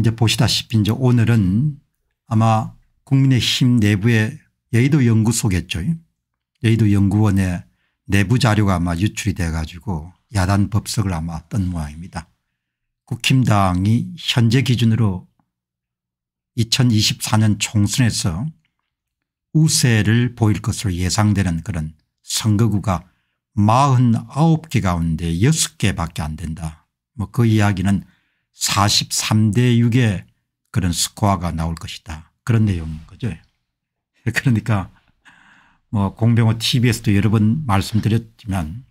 이제 보시다시피 이제 오늘은 아마 국민의힘 내부의 여의도 연구소겠죠. 여의도 연구원의 내부 자료가 아마 유출이 돼 가지고 야단 법석을 아마 떤 모양입니다. 국힘당이 현재 기준으로 2024년 총선에서 우세를 보일 것으로 예상되는 그런 선거구가 49개 가운데 6개밖에 안 된다. 뭐 그 이야기는 43대 6의 그런 스코어가 나올 것이다. 그런 내용인 거죠. 그러니까 뭐 공병호 tv에서도 여러 번 말씀드렸지만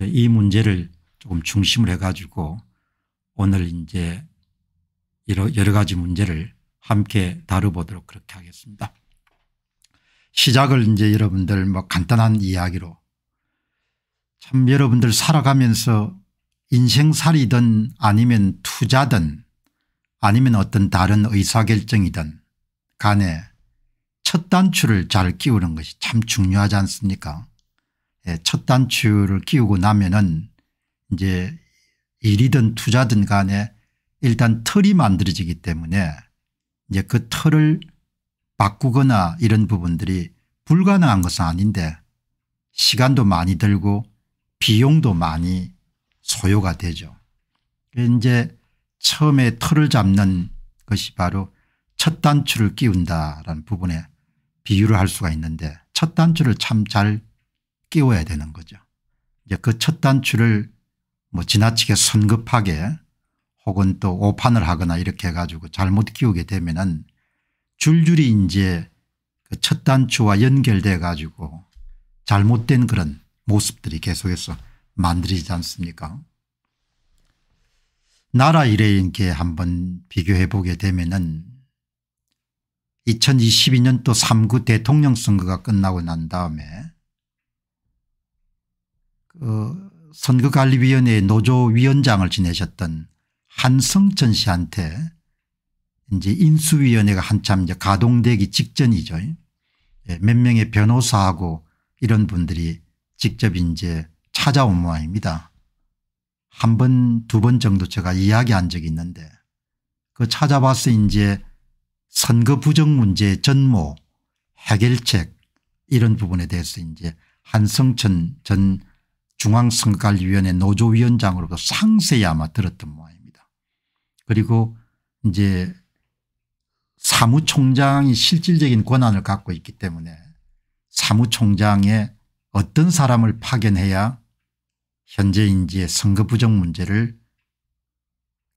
이 문제를 조금 중심을 해 가지고 오늘 이제 여러 가지 문제를 함께 다뤄보도록 그렇게 하겠습니다. 시작을 이제 여러분들 뭐 간단한 이야기로 참 여러분들 살아가면서 인생살이든 아니면 투자든 아니면 어떤 다른 의사결정이든 간에 첫 단추를 잘 끼우는 것이 참 중요하지 않습니까 예, 첫 단추를 끼우고 나면은 이제 일이든 투자든 간에 일단 털이 만들어지기 때문에 이제 그털을 바꾸거나 이런 부분들이 불가능한 것은 아닌데 시간도 많이 들고 비용도 많이 소요가 되죠. 이제 처음에 털을 잡는 것이 바로 첫 단추를 끼운다라는 부분에 비유를 할 수가 있는데 첫 단추를 참 잘 끼워야 되는 거죠. 이제 그 첫 단추를 뭐 지나치게 성급하게 혹은 또 오판을 하거나 이렇게 해가지고 잘못 끼우게 되면은 줄줄이 이제 그 첫 단추와 연결돼 가지고 잘못된 그런 모습들이 계속해서 만들지 않습니까 나라 일에렇게 한번 비교해 보게 되면은 2022년도 3구 대통령 선거가 끝나고 난 다음에 그 선거관리위원회 노조위원장을 지내셨던 한성천 씨한테 이제 인수위원회가 한참 이제 가동되기 직전이죠. 예, 몇 명의 변호사하고 이런 분들이 직접 이제 찾아온 모양입니다. 한 번, 두 번 정도 제가 이야기한 적이 있는데 그 찾아봐서 이제 선거 부정 문제 전모, 해결책 이런 부분에 대해서 이제 한성천 전 중앙선거관리위원회 노조위원장으로도 상세히 아마 들었던 모양입니다. 그리고 이제 사무총장이 실질적인 권한을 갖고 있기 때문에 사무총장에 어떤 사람을 파견해야 현재인지의 선거 부정 문제를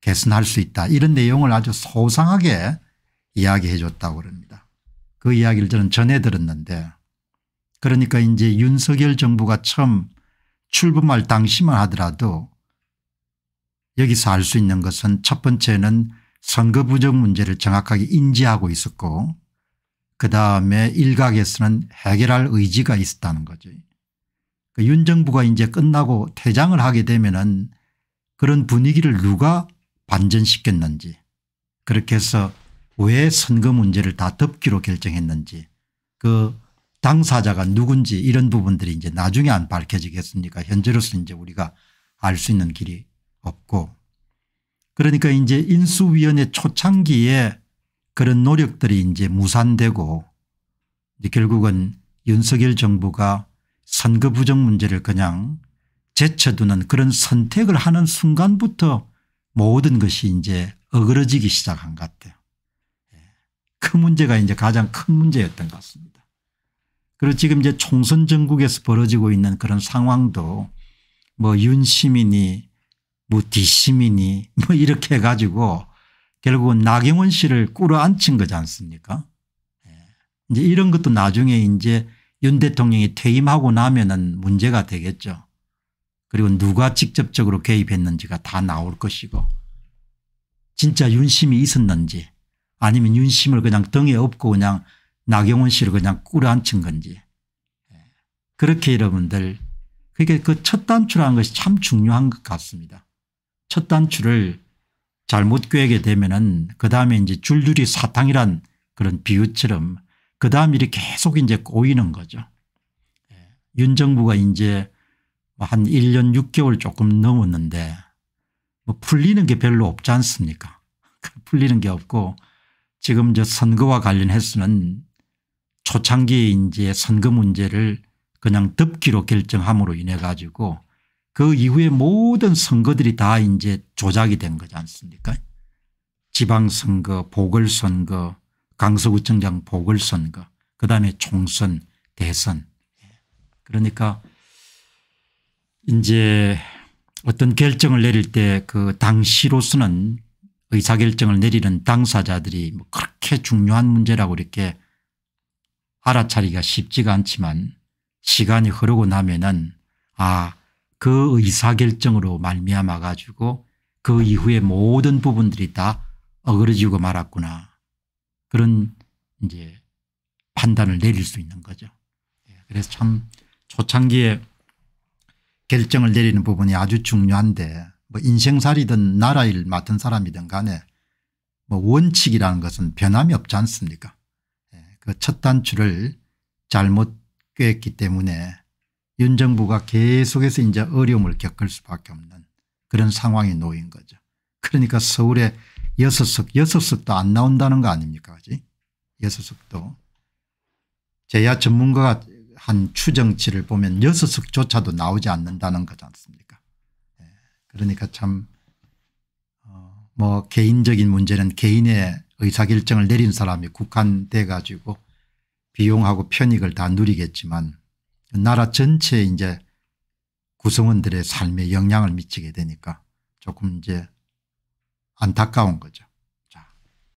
개선할 수 있다 이런 내용을 아주 소상하게 이야기해 줬다고 그럽니다. 그 이야기를 저는 전해 들었는데 그러니까 이제 윤석열 정부가 처음 출범할 당시만 하더라도 여기서 알 수 있는 것은 첫 번째는 선거 부정 문제를 정확하게 인지하고 있었고 그다음에 일각에서는 해결할 의지가 있었다는 거죠. 그윤 정부가 이제 끝나고 퇴장을 하게 되면은 그런 분위기를 누가 반전시켰는지 그렇게 해서 왜 선거 문제를 다 덮기로 결정했는지 그 당사자가 누군지 이런 부분들이 이제 나중에 안 밝혀지겠습니까 현재로서 이제 우리가 알 수 있는 길이 없고 그러니까 이제 인수위원회 초창기에 그런 노력들이 이제 무산되고 이제 결국은 윤석열 정부가 선거 부정 문제를 그냥 제쳐두는 그런 선택을 하는 순간부터 모든 것이 이제 어그러지기 시작한 것 같아요. 예. 그 문제가 이제 가장 큰 문제였던 것 같습니다. 그리고 지금 이제 총선 전국에서 벌어지고 있는 그런 상황도 뭐 윤시민이 뭐 디시민이 뭐 이렇게 해가지고 결국은 나경원 씨를 끌어 앉힌 거지 않습니까? 예. 이제 이런 것도 나중에 이제 윤 대통령이 퇴임하고 나면은 문제가 되겠죠. 그리고 누가 직접적으로 개입했는지가 다 나올 것이고 진짜 윤심이 있었는지 아니면 윤심을 그냥 등에 업고 그냥 나경원 씨를 그냥 꾸려앉힌 건지 예. 그렇게 여러분들 그게 그 첫 단추라는 것이 참 중요한 것 같습니다. 첫 단추를 잘못 꿰게 되면은 그 다음에 이제 줄줄이 사탕이란 그런 비유처럼 그 다음 일이 계속 이제 꼬이는 거죠. 예. 윤 정부가 이제 뭐 한 1년 6개월 조금 넘었는데 뭐 풀리는 게 별로 없지 않습니까 풀리는 게 없고 지금 저 선거와 관련해서는 초창기에 이제 선거 문제를 그냥 덮기로 결정함으로 인해 가지고 그 이후에 모든 선거들이 다 이제 조작이 된 거지 않습니까 지방선거 보궐선거 강서구청장 보궐선거 그다음에 총선 대선 그러니까 이제 어떤 결정을 내릴 때 그 당시로서는 의사결정을 내리는 당사자들이 뭐 그렇게 중요한 문제라고 이렇게 알아차리기가 쉽지가 않지만 시간이 흐르고 나면은 아그 의사결정으로 말미암아 가지고 그 이후에 모든 부분들이 다 어그러지고 말았구나 그런 이제 판단을 내릴 수 있는 거죠. 예, 그래서 참 초창기에 결정을 내리는 부분이 아주 중요한데 뭐 인생살이든 나라일 맡은 사람이든 간에 뭐 원칙이라는 것은 변함이 없지 않습니까 예, 그첫 단추를 잘못 꿰었기 때문에 윤 정부가 계속해서 이제 어려움을 겪을 수밖에 없는 그런 상황에 놓인 거죠. 그러니까 서울에 여섯 석 여섯 석도 안 나온다는 거 아닙니까 아직 여섯 석도 제야 전문가가 한 추정치를 보면 여섯 석조차도 나오지 않는다는 거지 않습니까 예. 그러니까 참뭐 어, 개인적인 문제는 개인의 의사결정을 내린 사람이 국한돼 가지고 비용하고 편익을 다 누리겠지만 나라 전체 이제 구성원들의 삶에 영향을 미치게 되니까 조금 이제 안타까운 거죠.